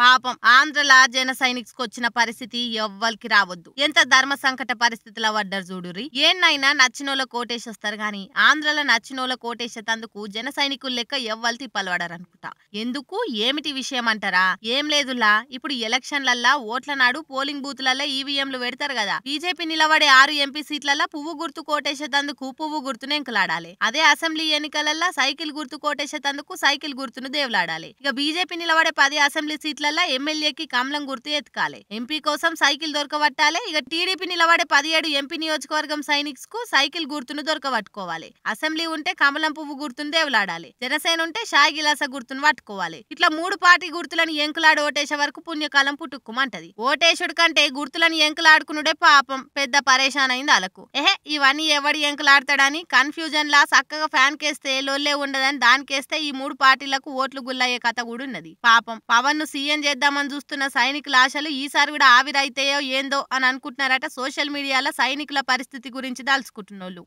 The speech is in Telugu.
పాపం ఆంధ్రలా జన సైనిక్స్ వచ్చిన పరిస్థితి ఎవ్వరికి రావద్దు ఎంత ధర్మ సంకట పరిస్థితుల పడ్డారు చూడురి ఏనైనా నచ్చినోళ్ళ కోటేసేస్తారు గాని ఆంధ్రలో నచ్చినోళ్ళ కోటేసేటందుకు జన సైనికులు లెక్క ఎవ్వరు తిప్పలవాడారు అనుకుంటా ఎందుకు ఏమిటి విషయం అంటారా ఏం లేదులా ఇప్పుడు ఎలక్షన్లల్లా ఓట్ల నాడు పోలింగ్ బూత్లల్లో ఈవీఎంలు పెడతారు కదా బీజేపీ నిలబడే ఆరు ఎంపీ సీట్లలో పువ్వు గుర్తు తందుకు పువ్వు గుర్తును ఎంకలాడాలి అదే అసెంబ్లీ ఎన్నికలల్లో సైకిల్ గుర్తు తందుకు సైకిల్ గుర్తును దేవులాడాలి ఇక బీజేపీ నిలబడే పది అసెంబ్లీ సీట్ల ఎన్నికలల్లా ఎమ్మెల్యేకి కమలం గుర్తు ఎత్తుకాలే ఎంపీ కోసం సైకిల్ దొరకబట్టాలే ఇక టీడీపీ నిలబడే పదిహేడు ఎంపీ నియోజకవర్గం సైనిక్స్ కు సైకిల్ గుర్తును దొరకబట్టుకోవాలి అసెంబ్లీ ఉంటే కమలం పువ్వు గుర్తును దేవులాడాలి జనసేన ఉంటే షాయి గిలాస గుర్తును పట్టుకోవాలి ఇట్లా మూడు పార్టీ గుర్తులను ఎంకులాడు ఓటేసే వరకు పుణ్యకాలం పుట్టుక్కుమంటది ఓటేశుడు కంటే గుర్తులను ఎంకులాడుకునుడే పాపం పెద్ద పరేషాన్ అయింది అలకు ఏహే ఇవన్నీ ఎవడి ఎంకులాడతాడని కన్ఫ్యూజన్ లా చక్కగా ఫ్యాన్ కేస్తే లొల్లే ఉండదని దానికేస్తే ఈ మూడు పార్టీలకు ఓట్లు గుల్లయ్యే కథ కూడా ఉన్నది పాపం పవన్ ను సీఎం చేద్దామని చూస్తున్న సైనికుల ఆశలు ఈసారి కూడా ఆవిరైతాయో ఏందో అని అనుకుంటున్నారట సోషల్ మీడియాలో సైనికుల పరిస్థితి గురించి దాల్చుకుంటున్నోళ్ళు